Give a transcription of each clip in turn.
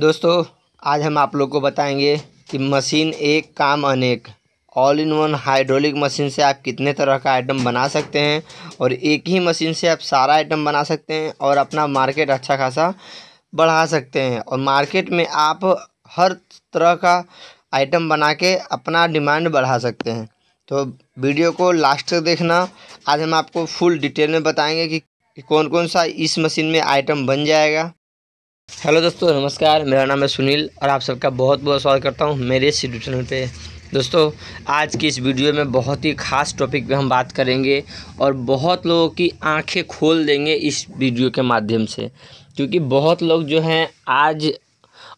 दोस्तों आज हम आप लोग को बताएंगे कि मशीन एक काम अनेक all in one hydraulic machine से आप कितने तरह का आइटम बना सकते हैं और एक ही मशीन से आप सारा आइटम बना सकते हैं और अपना मार्केट अच्छा खासा बढ़ा सकते हैं और मार्केट में आप हर तरह का आइटम बना के अपना डिमांड बढ़ा सकते हैं तो वीडियो को लास्ट तक देखना आज हम आपको फुल डिटेल में बताएंगे कि कौन कौन सा इस मशीन में आइटम बन जाएगा हेलो दोस्तों नमस्कार मेरा नाम है सुनील और आप सबका बहुत बहुत स्वागत करता हूँ मेरे इस यूट्यूब चैनल पे दोस्तों आज की इस वीडियो में बहुत ही ख़ास टॉपिक पे हम बात करेंगे और बहुत लोगों की आंखें खोल देंगे इस वीडियो के माध्यम से क्योंकि बहुत लोग जो हैं आज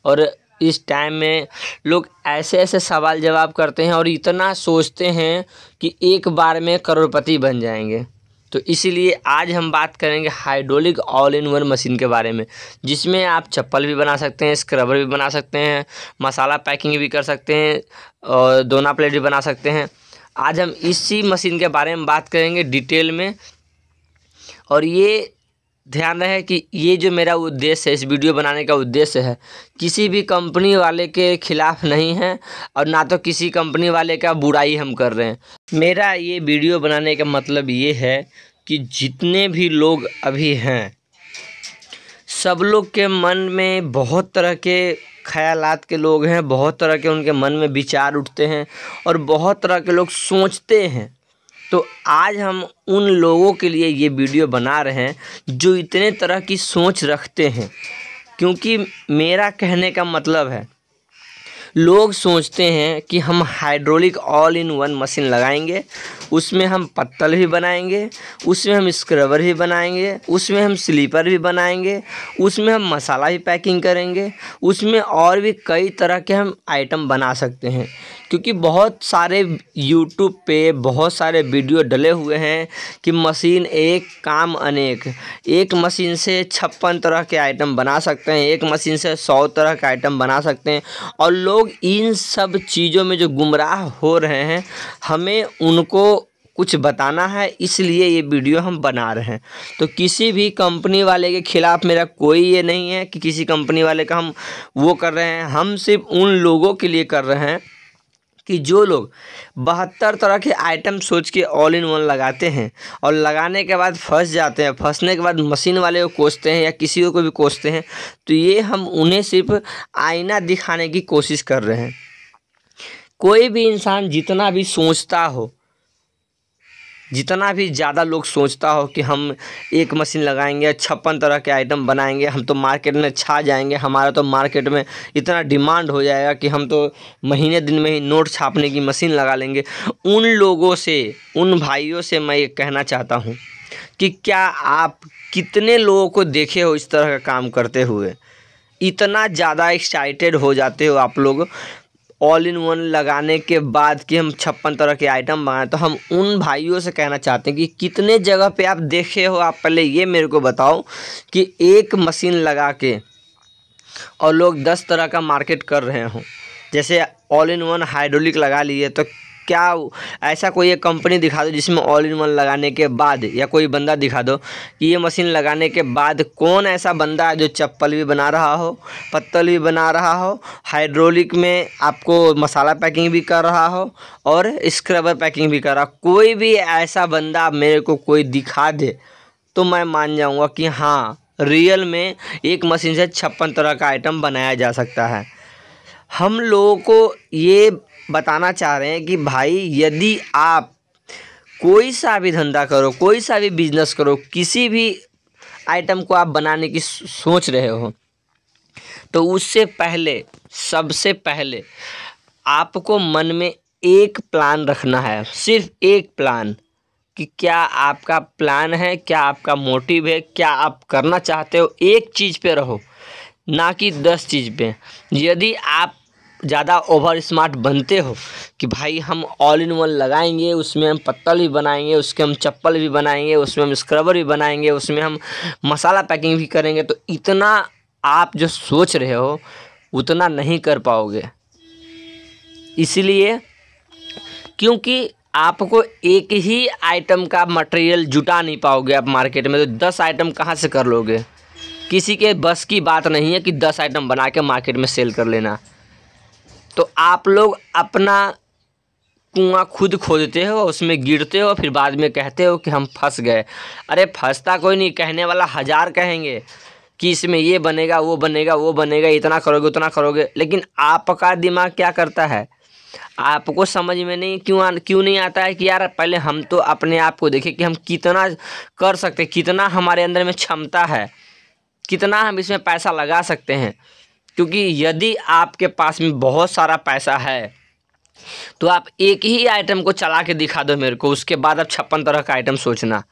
और इस टाइम में लोग ऐसे ऐसे सवाल जवाब करते हैं और इतना सोचते हैं कि एक बार में करोड़पति बन जाएंगे तो इसीलिए आज हम बात करेंगे hydraulic all in one machine के बारे में जिसमें आप चप्पल भी बना सकते हैं स्क्रबर भी बना सकते हैं मसाला पैकिंग भी कर सकते हैं और दोना प्लेट भी बना सकते हैं आज हम इसी मशीन के बारे में बात करेंगे डिटेल में और ये ध्यान रहे कि ये जो मेरा उद्देश्य है इस वीडियो बनाने का उद्देश्य है किसी भी कंपनी वाले के खिलाफ नहीं है और ना तो किसी कंपनी वाले का बुराई हम कर रहे हैं मेरा ये वीडियो बनाने का मतलब ये है कि जितने भी लोग अभी हैं सब लोग के मन में बहुत तरह के ख्यालात के लोग हैं बहुत तरह के उनके मन में विचार उठते हैं और बहुत तरह के लोग सोचते हैं तो आज हम उन लोगों के लिए ये वीडियो बना रहे हैं जो इतने तरह की सोच रखते हैं क्योंकि मेरा कहने का मतलब है लोग सोचते हैं कि हम hydraulic all in one machine लगाएंगे उसमें हम पत्तल भी बनाएंगे उसमें हम स्क्रबर भी बनाएंगे उसमें हम स्लीपर भी बनाएंगे उसमें हम मसाला भी पैकिंग करेंगे उसमें और भी कई तरह के हम आइटम बना सकते हैं क्योंकि बहुत सारे यूट्यूब पे बहुत सारे वीडियो डले हुए हैं कि मशीन एक काम अनेक एक मशीन से छप्पन तरह के आइटम बना सकते हैं एक मशीन से सौ तरह के आइटम बना सकते हैं और लोग इन सब चीज़ों में जो गुमराह हो रहे हैं हमें उनको कुछ बताना है इसलिए ये वीडियो हम बना रहे हैं तो किसी भी कंपनी वाले के ख़िलाफ़ मेरा कोई ये नहीं है कि किसी कंपनी वाले का हम वो कर रहे हैं हम सिर्फ उन लोगों के लिए कर रहे हैं कि जो लोग बहत्तर तरह के आइटम सोच के ऑल इन वन लगाते हैं और लगाने के बाद फंस जाते हैं फंसने के बाद मशीन वाले को कोसते हैं या किसी को भी कोसते हैं तो ये हम उन्हें सिर्फ आईना दिखाने की कोशिश कर रहे हैं कोई भी इंसान जितना भी सोचता हो जितना भी ज़्यादा लोग सोचता हो कि हम एक मशीन लगाएंगे छप्पन तरह के आइटम बनाएंगे हम तो मार्केट में छा जाएंगे हमारा तो मार्केट में इतना डिमांड हो जाएगा कि हम तो महीने दिन में ही नोट छापने की मशीन लगा लेंगे उन लोगों से उन भाइयों से मैं ये कहना चाहता हूँ कि क्या आप कितने लोगों को देखे हो इस तरह का काम करते हुए इतना ज़्यादा एक्साइटेड हो जाते हो आप लोग ऑल इन वन लगाने के बाद कि हम छप्पन तरह के आइटम बनाए तो हम उन भाइयों से कहना चाहते हैं कि कितने जगह पे आप देखे हो आप पहले ये मेरे को बताओ कि एक मशीन लगा के और लोग दस तरह का मार्केट कर रहे हों जैसे ऑल इन वन हाइड्रोलिक लगा लिए तो क्या ऐसा कोई एक कंपनी दिखा दो जिसमें ऑल इन वन लगाने के बाद या कोई बंदा दिखा दो कि ये मशीन लगाने के बाद कौन ऐसा बंदा है जो चप्पल भी बना रहा हो पत्तल भी बना रहा हो हाइड्रोलिक में आपको मसाला पैकिंग भी कर रहा हो और स्क्रबर पैकिंग भी कर रहा हो कोई भी ऐसा बंदा मेरे को कोई दिखा दे तो मैं मान जाऊँगा कि हाँ रियल में एक मशीन से छप्पन तरह का आइटम बनाया जा सकता है हम लोगों को ये बताना चाह रहे हैं कि भाई यदि आप कोई सा भी धंधा करो कोई सा भी बिजनेस करो किसी भी आइटम को आप बनाने की सोच रहे हो तो उससे पहले सबसे पहले आपको मन में एक प्लान रखना है सिर्फ एक प्लान कि क्या आपका प्लान है क्या आपका मोटिव है क्या आप करना चाहते हो एक चीज़ पे रहो ना कि दस चीज़ पे यदि आप ज़्यादा ओवर स्मार्ट बनते हो कि भाई हम ऑल इन वन लगाएंगे उसमें हम पत्तल भी बनाएंगे उसके हम चप्पल भी बनाएंगे उसमें हम स्क्रबर भी बनाएंगे उसमें हम मसाला पैकिंग भी करेंगे तो इतना आप जो सोच रहे हो उतना नहीं कर पाओगे इसलिए क्योंकि आपको एक ही आइटम का मटेरियल जुटा नहीं पाओगे आप मार्केट में तो दस आइटम कहाँ से कर लोगे किसी के बस की बात नहीं है कि दस आइटम बना के मार्केट में सेल कर लेना तो आप लोग अपना कुआँ खुद खोदते हो उसमें गिरते हो फिर बाद में कहते हो कि हम फंस गए अरे फंसता कोई नहीं कहने वाला हज़ार कहेंगे कि इसमें ये बनेगा वो बनेगा वो बनेगा इतना करोगे उतना करोगे लेकिन आपका दिमाग क्या करता है आपको समझ में नहीं क्यों आ, क्यों नहीं आता है कि यार पहले हम तो अपने आप को देखें कि हम कितना कर सकते कितना हमारे अंदर में क्षमता है कितना हम इसमें पैसा लगा सकते हैं क्योंकि यदि आपके पास में बहुत सारा पैसा है तो आप एक ही आइटम को चला के दिखा दो मेरे को उसके बाद आप छप्पन तरह का आइटम सोचना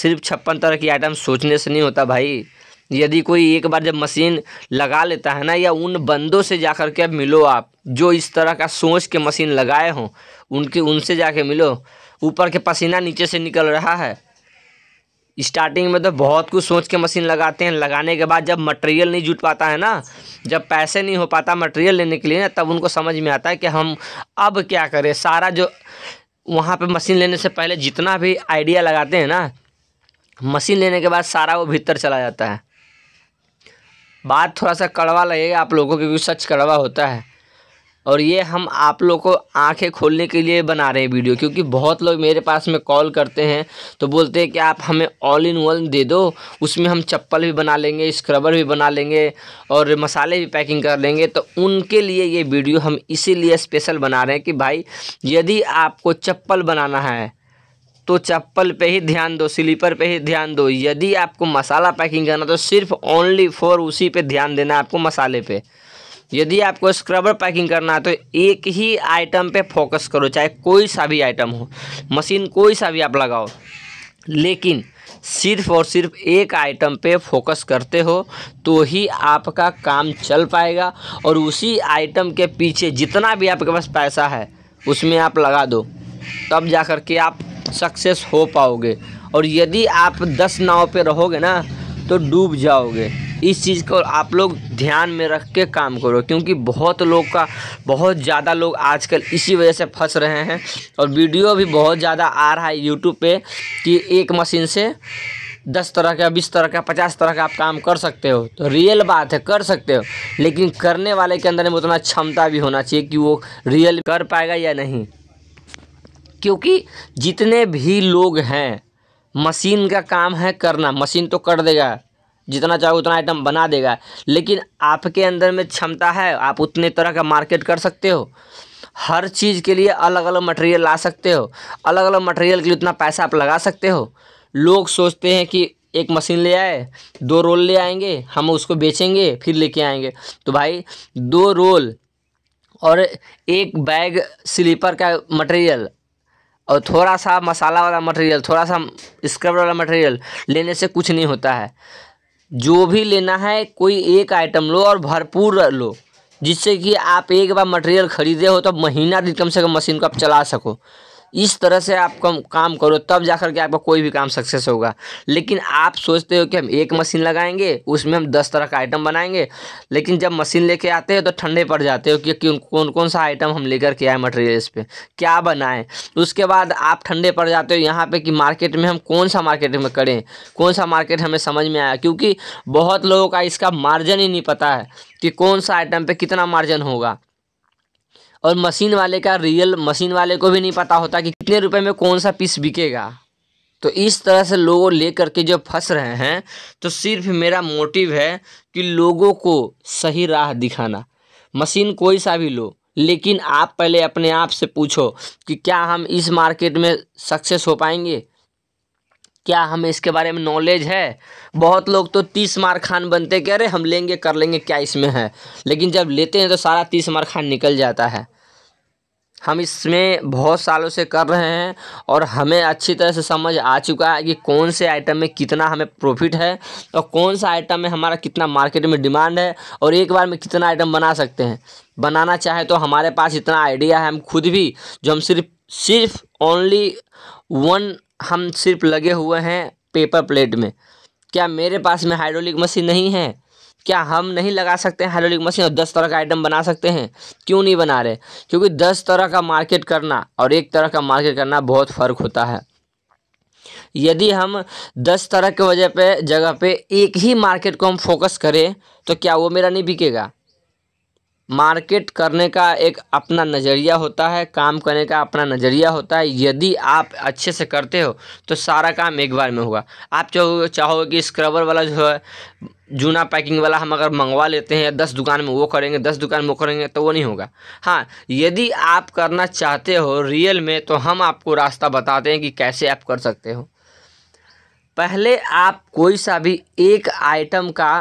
सिर्फ छप्पन तरह की आइटम सोचने से नहीं होता भाई यदि कोई एक बार जब मशीन लगा लेता है ना या उन बंदों से जा कर के अब मिलो आप जो इस तरह का सोच के मशीन लगाए हों उनके उनसे जाके मिलो ऊपर के पसीना नीचे से निकल रहा है स्टार्टिंग में तो बहुत कुछ सोच के मशीन लगाते हैं लगाने के बाद जब मटेरियल नहीं जुट पाता है ना जब पैसे नहीं हो पाता मटेरियल लेने के लिए ना तब उनको समझ में आता है कि हम अब क्या करें सारा जो वहाँ पे मशीन लेने से पहले जितना भी आइडिया लगाते हैं ना मशीन लेने के बाद सारा वो भीतर चला जाता है बात थोड़ा सा कड़वा लगेगा आप लोगों को क्योंकि सच कड़वा होता है और ये हम आप लोग को आंखें खोलने के लिए बना रहे हैं वीडियो क्योंकि बहुत लोग मेरे पास में कॉल करते हैं तो बोलते हैं कि आप हमें ऑल इन वन दे दो उसमें हम चप्पल भी बना लेंगे स्क्रबर भी बना लेंगे और मसाले भी पैकिंग कर लेंगे तो उनके लिए ये वीडियो हम इसीलिए स्पेशल बना रहे हैं कि भाई यदि आपको चप्पल बनाना है तो चप्पल पे ही ध्यान दो स्लीपर पे ही ध्यान दो यदि आपको मसाला पैकिंग करना तो सिर्फ ओनली फॉर उसी पे ध्यान देना आपको मसाले पे यदि आपको स्क्रबर पैकिंग करना है तो एक ही आइटम पे फोकस करो चाहे कोई सा भी आइटम हो मशीन कोई सा भी आप लगाओ लेकिन सिर्फ और सिर्फ एक आइटम पे फोकस करते हो तो ही आपका काम चल पाएगा और उसी आइटम के पीछे जितना भी आपके पास पैसा है उसमें आप लगा दो तब जा कर के आप सक्सेस हो पाओगे और यदि आप दस नाव पे रहोगे ना तो डूब जाओगे इस चीज़ को आप लोग ध्यान में रख के काम करो क्योंकि बहुत लोग का बहुत ज़्यादा लोग आजकल इसी वजह से फंस रहे हैं और वीडियो भी बहुत ज़्यादा आ रहा है यूट्यूब पे कि एक मशीन से दस तरह का बीस तरह का पचास तरह का आप काम कर सकते हो तो रियल बात है कर सकते हो लेकिन करने वाले के अंदर में उतना क्षमता भी होना चाहिए कि वो रियल कर पाएगा या नहीं क्योंकि जितने भी लोग हैं मशीन का काम है करना मशीन तो कर देगा जितना चाहो उतना आइटम बना देगा लेकिन आपके अंदर में क्षमता है आप उतने तरह का मार्केट कर सकते हो हर चीज़ के लिए अलग अलग मटेरियल ला सकते हो अलग अलग मटेरियल के लिए उतना पैसा आप लगा सकते हो लोग सोचते हैं कि एक मशीन ले आए दो रोल ले आएंगे हम उसको बेचेंगे फिर लेके आएंगे तो भाई दो रोल और एक बैग स्लीपर का मटेरियल और थोड़ा सा मसाला वाला मटेरियल थोड़ा सा स्क्रब वाला मटेरियल लेने से कुछ नहीं होता है जो भी लेना है कोई एक आइटम लो और भरपूर लो जिससे कि आप एक बार मटेरियल खरीदे हो तो महीना कम से कम मशीन को आप चला सको इस तरह से आप कम काम करो तब जाकर के आपका कोई भी काम सक्सेस होगा लेकिन आप सोचते हो कि हम एक मशीन लगाएंगे उसमें हम दस तरह का आइटम बनाएंगे लेकिन जब मशीन लेके आते हैं तो ठंडे पड़ जाते हो कि कौन कौन सा आइटम हम लेकर के आए मटेरियल्स पे क्या बनाएं उसके बाद आप ठंडे पड़ जाते हो यहाँ पे कि मार्केट में हम कौन सा मार्केट में करें कौन सा मार्केट हमें समझ में आया क्योंकि बहुत लोगों का इसका मार्जिन ही नहीं पता है कि कौन सा आइटम पे कितना मार्जिन होगा और मशीन वाले का रियल मशीन वाले को भी नहीं पता होता कि कितने रुपए में कौन सा पीस बिकेगा तो इस तरह से लोगों ले करके जो फंस रहे हैं तो सिर्फ मेरा मोटिव है कि लोगों को सही राह दिखाना मशीन कोई सा भी लो लेकिन आप पहले अपने आप से पूछो कि क्या हम इस मार्केट में सक्सेस हो पाएंगे क्या हमें इसके बारे में नॉलेज है बहुत लोग तो तीस मार खान बनते कह रहे हम लेंगे कर लेंगे क्या इसमें है लेकिन जब लेते हैं तो सारा तीस मार खान निकल जाता है हम इसमें बहुत सालों से कर रहे हैं और हमें अच्छी तरह से समझ आ चुका है कि कौन से आइटम में कितना हमें प्रॉफिट है और कौन सा आइटम में हमारा कितना मार्केट में डिमांड है और एक बार में कितना आइटम बना सकते हैं बनाना चाहे तो हमारे पास इतना आइडिया है हम खुद भी जो हम सिर्फ सिर्फ ओनली वन हम सिर्फ लगे हुए हैं पेपर प्लेट में क्या मेरे पास में हाइड्रोलिक मशीन नहीं है क्या हम नहीं लगा सकते हैं हाइड्रोलिक मशीन और दस तरह का आइटम बना सकते हैं क्यों नहीं बना रहे क्योंकि दस तरह का मार्केट करना और एक तरह का मार्केट करना बहुत फ़र्क होता है यदि हम दस तरह के वजह पे जगह पे एक ही मार्केट को हम फोकस करें तो क्या वो मेरा नहीं बिकेगा मार्केट करने का एक अपना नज़रिया होता है काम करने का अपना नज़रिया होता है यदि आप अच्छे से करते हो तो सारा काम एक बार में होगा आप जो चाहोगे कि स्क्रबर वाला जो है जूना पैकिंग वाला हम अगर मंगवा लेते हैं दस दुकान में वो करेंगे दस दुकान में वो करेंगे तो वो नहीं होगा हाँ यदि आप करना चाहते हो रियल में तो हम आपको रास्ता बताते हैं कि कैसे आप कर सकते हो पहले आप कोई सा भी एक आइटम का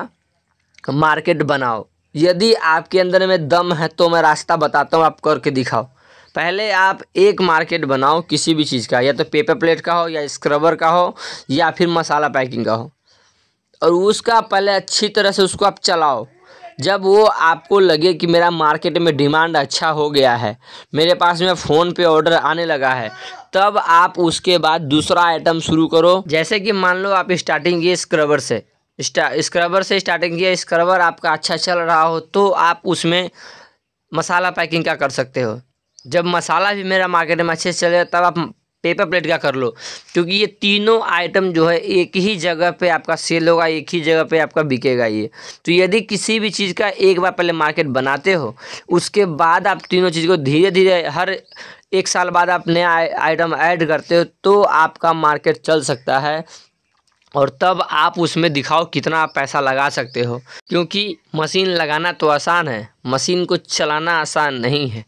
मार्केट बनाओ यदि आपके अंदर में दम है तो मैं रास्ता बताता हूँ आप करके दिखाओ पहले आप एक मार्केट बनाओ किसी भी चीज़ का या तो पेपर प्लेट का हो या स्क्रबर का हो या फिर मसाला पैकिंग का हो और उसका पहले अच्छी तरह से उसको आप चलाओ जब वो आपको लगे कि मेरा मार्केट में डिमांड अच्छा हो गया है मेरे पास में फ़ोन पे ऑर्डर आने लगा है तब आप उसके बाद दूसरा आइटम शुरू करो जैसे कि मान लो आप स्टार्टिंग किए स्क्रबर से स्क्रबर से स्टार्टिंग किया स्क्रबर आपका अच्छा चल रहा हो तो आप उसमें मसाला पैकिंग का कर सकते हो जब मसाला भी मेरा मार्केट में अच्छे से चले तब आप पेपर प्लेट का कर लो क्योंकि ये तीनों आइटम जो है एक ही जगह पे आपका सेल होगा एक ही जगह पे आपका बिकेगा ये तो यदि किसी भी चीज़ का एक बार पहले मार्केट बनाते हो उसके बाद आप तीनों चीज़ को धीरे धीरे हर एक साल बाद आप नया आइटम ऐड करते हो तो आपका मार्केट चल सकता है और तब आप उसमें दिखाओ कितना पैसा लगा सकते हो क्योंकि मशीन लगाना तो आसान है मशीन को चलाना आसान नहीं है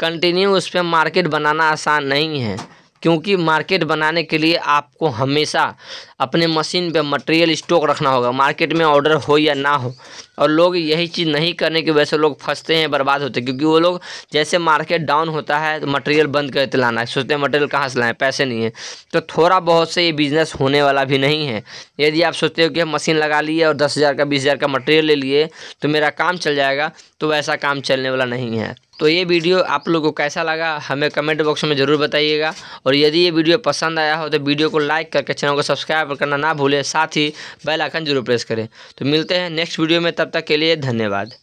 कंटिन्यू उस पर मार्केट बनाना आसान नहीं है क्योंकि मार्केट बनाने के लिए आपको हमेशा अपने मशीन पे मटेरियल स्टॉक रखना होगा मार्केट में ऑर्डर हो या ना हो और लोग यही चीज़ नहीं करने की वजह से लोग फंसते हैं बर्बाद होते हैं क्योंकि वो लोग जैसे मार्केट डाउन होता है तो मटेरियल बंद करते लाना है सोचते हैं मटेरियल कहाँ से लाएँ पैसे नहीं है तो थोड़ा बहुत से ये बिज़नेस होने वाला भी नहीं है यदि आप सोचते हो कि हम मशीन लगा लिए और दस हज़ार का बीस हज़ार का मटेरियल ले लिए तो मेरा काम चल जाएगा तो वैसा काम चलने वाला नहीं है तो ये वीडियो आप लोगों को कैसा लगा हमें कमेंट बॉक्स में ज़रूर बताइएगा और यदि ये वीडियो पसंद आया हो तो वीडियो को लाइक करके चैनल को सब्सक्राइब करना ना भूलें साथ ही बेल आइकन जरूर प्रेस करें तो मिलते हैं नेक्स्ट वीडियो में तब तक के लिए धन्यवाद